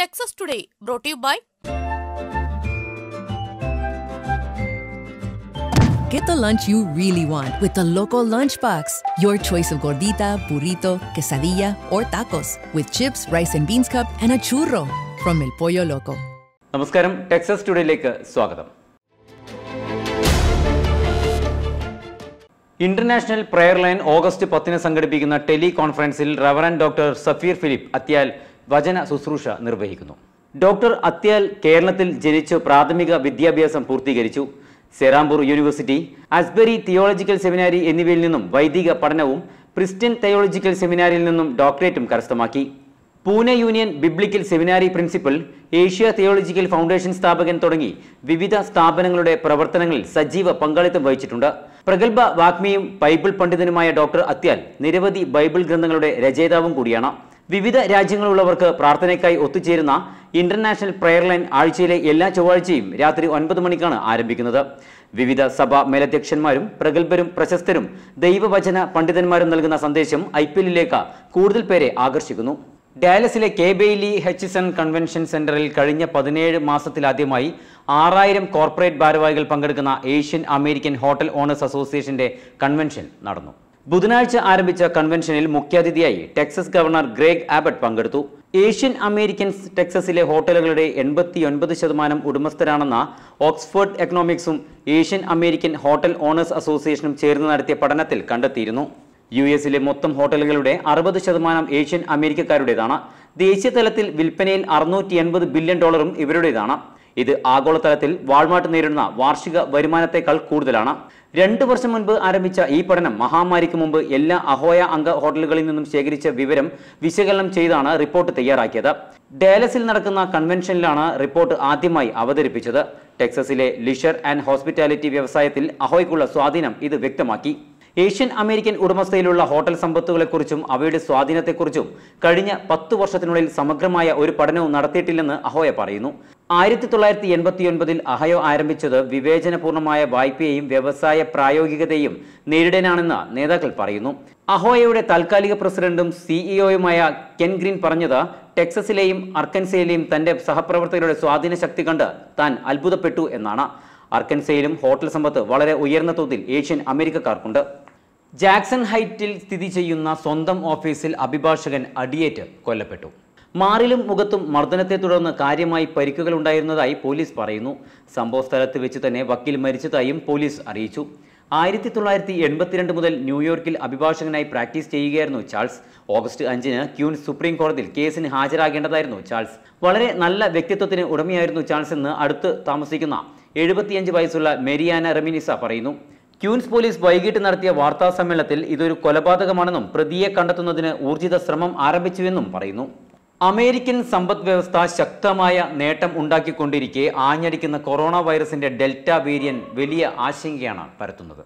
Texas Today, brought to you by. Get the lunch you really want with the Loco Lunchbox. Your choice of gordita, burrito, quesadilla, or tacos with chips, rice and beans cup and a churro from El Pollo Loco. നമസ്കാരം Texas ടുഡേയിലേക്ക് സ്വാഗതം international prayer line August പത്തിന് സംഘടിപ്പിക്കുന്ന ടെലി കോൺഫറൻസിൽ reverend doctor Safeer Philip Athyal വചന ശുശ്രൂഷ നിർവഹിക്കുന്നു ഡോക്ടർ അത്യാൽ കേരളത്തിൽ ജനിച്ചു പ്രാഥമിക വിദ്യാഭ്യാസം പൂർത്തീകരിച്ചു Serampore university Asbury theological seminary എന്നിവയിൽ നിന്നും വൈദിക പഠനവും പ്രിസ്റ്റിൻ തിയോളജിക്കൽ സെമിനാരിയിൽ നിന്നും ഡോക്ടറേറ്റും കരസ്ഥമാക്കി Pune union biblical seminary principal Asia theological foundation സ്ഥാപകൻ തുടങ്ങി വിവിധ സ്ഥാപനങ്ങളുടെ പ്രവർത്തനങ്ങളിൽ സജീവ പങ്കാളിത്തം വഹിച്ചിട്ടുണ്ട് പ്രഗത്ഭ വാഗ്മിയും ബൈബിൾ പണ്ഡിതനുമായ ഡോക്ടർ അത്യാൽ നിരവധി ബൈബിൾ ഗ്രന്ഥങ്ങളുടെ രചയിതാവും കൂടിയാണ് വിവിധ രാജ്യങ്ങളുള്ളവർക്ക് പ്രാർത്ഥനയ്ക്കായി ഒത്തുചേരുന്ന ഇന്റർനാഷണൽ പ്രെയർ ലൈൻ ആഴ്ചയിലെ എല്ലാ ചൊവ്വാഴ്ചയും രാത്രി ഒൻപത് മണിക്കാണ് ആരംഭിക്കുന്നത് വിവിധ സഭാ മേലധ്യക്ഷന്മാരും പ്രഗത്ഭരും പ്രശസ്തരും ദൈവവചന പണ്ഡിതന്മാരും നൽകുന്ന സന്ദേശം ഐ പി എല്ലിലേക്ക് കൂടുതൽ പേരെ ആകർഷിക്കുന്നു ഡാലസിലെ കെ ബെയ്ലി ഹെച്ച്സൺ കൺവെൻഷൻ സെന്ററിൽ കഴിഞ്ഞ പതിനേഴ് മാസത്തിലാദ്യമായി ആറായിരം കോർപ്പറേറ്റ് ഭാരവാഹികൾ പങ്കെടുക്കുന്ന ഏഷ്യൻ അമേരിക്കൻ ഹോട്ടൽ ഓണേഴ്സ് അസോസിയേഷന്റെ കൺവെൻഷൻ നടന്നു ബുധനാഴ്ച ആരംഭിച്ച കൺവെൻഷനിൽ മുഖ്യാതിഥിയായി ടെക്സസ് ഗവർണർ ഗ്രേഗ് ആബട്ട് പങ്കെടുത്തു ഏഷ്യൻ അമേരിക്കൻസ് ടെക്സസിലെ ഹോട്ടലുകളുടെ എൺപത്തിയൊൻപത് ശതമാനം ഉടമസ്ഥരാണെന്ന ഓക്സ്ഫോർഡ് എക്കണോമിക്സും ഏഷ്യൻ അമേരിക്കൻ ഹോട്ടൽ ഓണേഴ്സ് അസോസിയേഷനും ചേർന്ന് നടത്തിയ പഠനത്തിൽ കണ്ടെത്തിയിരുന്നു യു എസിലെ മൊത്തം ഹോട്ടലുകളുടെ അറുപത് ശതമാനം ഏഷ്യൻ അമേരിക്കക്കാരുടേതാണ് ദേശീയ തലത്തിൽ വിൽപ്പനയിൽ അറുന്നൂറ്റി ബില്യൺ ഡോളറും ഇവരുടേതാണ് ഇത് ആഗോളതലത്തിൽ വാൾമാർട്ട് നേരിടുന്ന വാർഷിക വരുമാനത്തേക്കാൾ കൂടുതലാണ് രണ്ടു വർഷം മുൻപ് ആരംഭിച്ച ഈ പഠനം മഹാമാരിക്ക് മുമ്പ് എല്ലാ അഹോയ അംഗ ഹോട്ടലുകളിൽ നിന്നും ശേഖരിച്ച വിവരം വിശകലനം ചെയ്താണ് റിപ്പോർട്ട് തയ്യാറാക്കിയത് ഡാലസിൽ നടക്കുന്ന കൺവെൻഷനിലാണ് റിപ്പോർട്ട് ആദ്യമായി അവതരിപ്പിച്ചത് ടെക്സസിലെ ലിഷർ ആൻഡ് ഹോസ്പിറ്റാലിറ്റി വ്യവസായത്തിൽ അഹോയ്ക്കുള്ള സ്വാധീനം ഇത് വ്യക്തമാക്കി ഏഷ്യൻ അമേരിക്കൻ ഉടമസ്ഥയിലുള്ള ഹോട്ടൽ സമ്പത്തുകളെക്കുറിച്ചും അവയുടെ സ്വാധീനത്തെക്കുറിച്ചും കഴിഞ്ഞ പത്തു വർഷത്തിനുള്ളിൽ സമഗ്രമായ ഒരു പഠനവും നടത്തിയിട്ടില്ലെന്ന് അഹോയ പറയുന്നു ആയിരത്തി തൊള്ളായിരത്തി ഒൻപതിൽ അഹയോ ആരംഭിച്ചത് വിവേചനപൂർണമായ വായ്പയെയും വ്യവസായ പ്രായോഗികതയും നേരിടാനാണെന്ന് നേതാക്കൾ പറയുന്നു അഹോയയുടെ താൽക്കാലിക പ്രസിഡന്റും സിഇഒയുമായ കെൻ ഗ്രീൻ പറഞ്ഞത് ടെക്സസിലെയും അർക്കൻസയിലെയും തന്റെ സഹപ്രവർത്തകരുടെ സ്വാധീന ശക്തി കണ്ട് താൻ അത്ഭുതപ്പെട്ടു എന്നാണ് അർക്കൻസയിലും ഹോട്ടൽ സമ്പത്ത് വളരെ ഉയർന്ന തോതിൽ ഏഷ്യൻ അമേരിക്കക്കാർക്കുണ്ട് ജാക്സൺ ഹൈറ്റിൽ സ്ഥിതി ചെയ്യുന്ന സ്വന്തം ഓഫീസിൽ അഭിഭാഷകൻ അടിയേറ്റ് കൊല്ലപ്പെട്ടു മാറിലും മുഖത്തും മർദ്ദനത്തെ തുടർന്ന് കാര്യമായി പരിക്കുകൾ ഉണ്ടായിരുന്നതായി പോലീസ് പറയുന്നു സംഭവ സ്ഥലത്ത് വെച്ച് തന്നെ വക്കീൽ മരിച്ചതായും പോലീസ് അറിയിച്ചു ആയിരത്തി തൊള്ളായിരത്തി എൺപത്തിരണ്ട് മുതൽ ന്യൂയോർക്കിൽ അഭിഭാഷകനായി പ്രാക്ടീസ് ചെയ്യുകയായിരുന്നു ചാൾസ് ഓഗസ്റ്റ് അഞ്ചിന് ക്യൂൻ സുപ്രീം കോടതിയിൽ കേസിന് ഹാജരാകേണ്ടതായിരുന്നു ചാൾസ് വളരെ നല്ല വ്യക്തിത്വത്തിന് ഉടമയായിരുന്നു ചാൾസ് എന്ന് അടുത്ത് താമസിക്കുന്ന എഴുപത്തിയഞ്ച് വയസ്സുള്ള മെരിയാന റെമിനിസ പറയുന്നു ക്യൂൻസ് പോലീസ് വൈകിട്ട് നടത്തിയ വാർത്താ സമ്മേളനത്തിൽ ഇതൊരു കൊലപാതകമാണെന്നും പ്രതിയെ കണ്ടെത്തുന്നതിന് ഊർജിത ശ്രമം ആരംഭിച്ചുവെന്നും പറയുന്നു അമേരിക്കൻ സമ്പദ് വ്യവസ്ഥ ശക്തമായ നേട്ടം ഉണ്ടാക്കിക്കൊണ്ടിരിക്കെ ആഞ്ഞടിക്കുന്ന കൊറോണ വൈറസിന്റെ ഡെൽറ്റ വേരിയന്റ് വലിയ ആശങ്കയാണ് പരത്തുന്നത്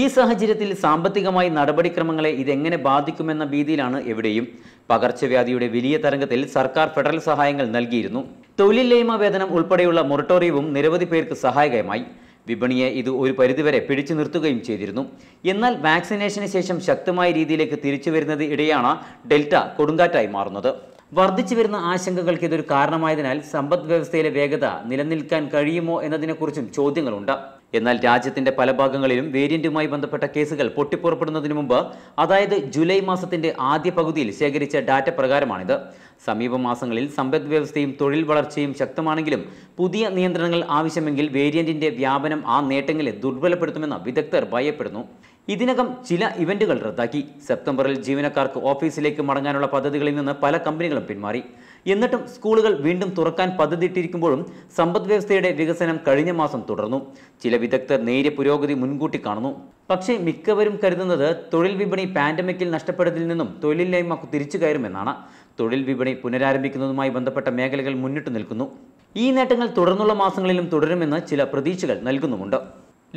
ഈ സാഹചര്യത്തിൽ സാമ്പത്തികമായി നടപടിക്രമങ്ങളെ ഇതെങ്ങനെ ബാധിക്കുമെന്ന ഭീതിയിലാണ് എവിടെയും പകർച്ചവ്യാധിയുടെ വലിയ തരംഗത്തിൽ സർക്കാർ ഫെഡറൽ സഹായങ്ങൾ നൽകിയിരുന്നു തൊഴിലില്ലായ്മ വേതനം ഉൾപ്പെടെയുള്ള മൊറട്ടോറിയവും നിരവധി പേർക്ക് സഹായകമായി വിപണിയെ ഇത് ഒരു പരിധിവരെ പിടിച്ചു നിർത്തുകയും ചെയ്തിരുന്നു എന്നാൽ വാക്സിനേഷന് ശേഷം ശക്തമായ രീതിയിലേക്ക് തിരിച്ചു വരുന്നത് ഇടയാണ് ഡെൽറ്റ കൊടുങ്കാറ്റായി മാറുന്നത് വർദ്ധിച്ചു വരുന്ന ആശങ്കകൾക്ക് ഇതൊരു കാരണമായതിനാൽ സമ്പദ് വ്യവസ്ഥയിലെ വേഗത നിലനിൽക്കാൻ കഴിയുമോ എന്നതിനെക്കുറിച്ചും ചോദ്യങ്ങളുണ്ട് എന്നാൽ രാജ്യത്തിന്റെ പല ഭാഗങ്ങളിലും വേരിയന്റുമായി ബന്ധപ്പെട്ട കേസുകൾ പൊട്ടിപ്പുറപ്പെടുന്നതിന് മുമ്പ് അതായത് ജൂലൈ മാസത്തിന്റെ ആദ്യ പകുതിയിൽ ശേഖരിച്ച ഡാറ്റ പ്രകാരമാണിത് സമീപ മാസങ്ങളിൽ സമ്പദ് വ്യവസ്ഥയും തൊഴിൽ വളർച്ചയും ശക്തമാണെങ്കിലും പുതിയ നിയന്ത്രണങ്ങൾ ആവശ്യമെങ്കിൽ വേരിയന്റിന്റെ വ്യാപനം ആ നേട്ടങ്ങളെ ദുർബലപ്പെടുത്തുമെന്ന് വിദഗ്ധർ ഭയപ്പെടുന്നു ഇതിനകം ചില ഇവന്റുകൾ റദ്ദാക്കി സെപ്റ്റംബറിൽ ജീവനക്കാർക്ക് ഓഫീസിലേക്ക് മടങ്ങാനുള്ള പദ്ധതികളിൽ നിന്ന് പല കമ്പനികളും പിന്മാറി എന്നിട്ടും സ്കൂളുകൾ വീണ്ടും തുറക്കാൻ പദ്ധതിയിട്ടിരിക്കുമ്പോഴും സമ്പദ് വ്യവസ്ഥയുടെ വികസനം കഴിഞ്ഞ മാസം തുടർന്നു ചില വിദഗ്ധർ നേരിയ പുരോഗതി മുൻകൂട്ടി കാണുന്നു പക്ഷേ മിക്കവരും കരുതുന്നത് തൊഴിൽ വിപണി പാൻഡമിക്കിൽ നഷ്ടപ്പെട്ടതിൽ നിന്നും തൊഴിലില്ലായ്മ തിരിച്ചു കയറുമെന്നാണ് തൊഴിൽ വിപണി പുനരാരംഭിക്കുന്നതുമായി ബന്ധപ്പെട്ട മേഖലകൾ മുന്നിട്ട് നിൽക്കുന്നു ഈ നേട്ടങ്ങൾ തുടർന്നുള്ള മാസങ്ങളിലും തുടരുമെന്ന് ചില പ്രതീക്ഷകൾ നൽകുന്നുമുണ്ട്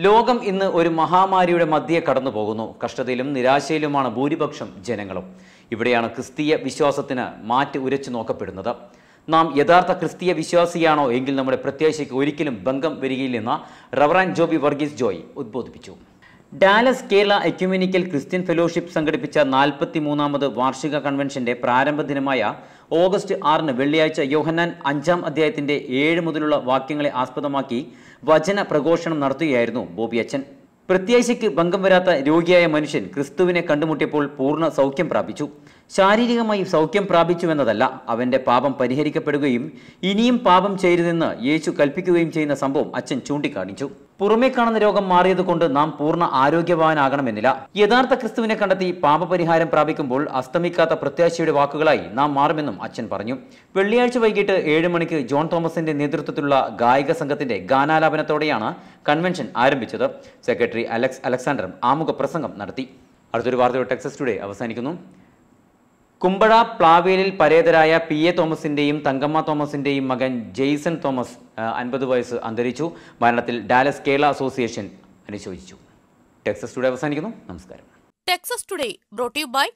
ലോകം ഇന്ന് ഒരു മഹാമാരിയുടെ മധ്യേ കടന്നു പോകുന്നു കഷ്ടതയിലും നിരാശയിലുമാണ് ഭൂരിപക്ഷം ജനങ്ങളും ഇവിടെയാണ് ക്രിസ്തീയ വിശ്വാസത്തിന് മാറ്റി ഉരച്ചു നോക്കപ്പെടുന്നത് നാം യഥാർത്ഥ ക്രിസ്തീയ വിശ്വാസിയാണോ എങ്കിൽ നമ്മുടെ പ്രത്യാശയ്ക്ക് ഒരിക്കലും ഭംഗം വരികയില്ലെന്ന് റവറാൻ ജോബി വർഗീസ് ജോയ് ഉദ്ബോധിപ്പിച്ചു Dallas Kerala ecumenical Christian fellowship സംഘടിപ്പിച്ച നാൽപ്പത്തി മൂന്നാമത് വാർഷിക കൺവെൻഷന്റെ പ്രാരംഭ ദിനമായ ഓഗസ്റ്റ് ആറിന് വെള്ളിയാഴ്ച യോഹന്നാൻ അഞ്ചാം അധ്യായത്തിന്റെ ഏഴ് മുതലുള്ള വാക്യങ്ങളെ ആസ്പദമാക്കി വചന പ്രഘോഷണം നടത്തുകയായിരുന്നു ബോബി അച്ഛൻ പ്രത്യാശയ്ക്ക് ഭംഗം വരാത്ത രോഗിയായ മനുഷ്യൻ ക്രിസ്തുവിനെ കണ്ടുമുട്ടിയപ്പോൾ പൂർണ്ണ സൗഖ്യം പ്രാപിച്ചു ശാരീരികമായി സൗഖ്യം പ്രാപിച്ചുവെന്നതല്ല അവൻ്റെ പാപം പരിഹരിക്കപ്പെടുകയും ഇനിയും പാപം ചെയ്തതെന്ന് യേശു കൽപ്പിക്കുകയും ചെയ്യുന്ന സംഭവം അച്ഛൻ ചൂണ്ടിക്കാണിച്ചു പുറമേ കാണുന്ന രോഗം മാറിയതുകൊണ്ട് നാം പൂർണ്ണ ആരോഗ്യവാനാകണമെന്നില്ല യഥാർത്ഥ ക്രിസ്തുവിനെ കണ്ടെത്തി പാപപരിഹാരം പ്രാപിക്കുമ്പോൾ അസ്തമിക്കാത്ത പ്രത്യാശയുടെ വാക്കുകളായി നാം മാറുമെന്നും അച്ഛൻ പറഞ്ഞു വെള്ളിയാഴ്ച വൈകിട്ട് ഏഴ് മണിക്ക് ജോൺ തോമസിന്റെ നേതൃത്വത്തിലുള്ള ഗായക സംഘത്തിന്റെ ഗാനാലാപനത്തോടെയാണ് കൺവെൻഷൻ ആരംഭിച്ചത് സെക്രട്ടറി അലക്സ് അലക്സാണ്ടറും ആമുഖ പ്രസംഗം നടത്തി അടുത്തൊരു വാർത്തയോട് ടെക്സസ് ടുഡേ അവസാനിക്കുന്നു കുമ്പഴ പ്ലാവേലിൽ പരേതരായ പി എ തോമസിന്റെയും തങ്കമ്മ തോമസിന്റെയും മകൻ ജെയ്സൺ തോമസ് അൻപത് വയസ്സ് അന്തരിച്ചു മരണത്തിൽ ഡാലസ് കേരള അസോസിയേഷൻ അനുശോചിച്ചു ടെക്സസ് ടുഡേ അവസാനിക്കുന്നു നമസ്കാരം Texas today brought you by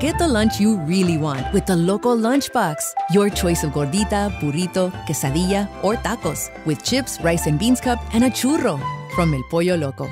Get the lunch you really want with the Loco lunch box. Your choice of gordita, burrito, quesadilla, or tacos with chips, rice and beans cup, and a churro from El Pollo Loco.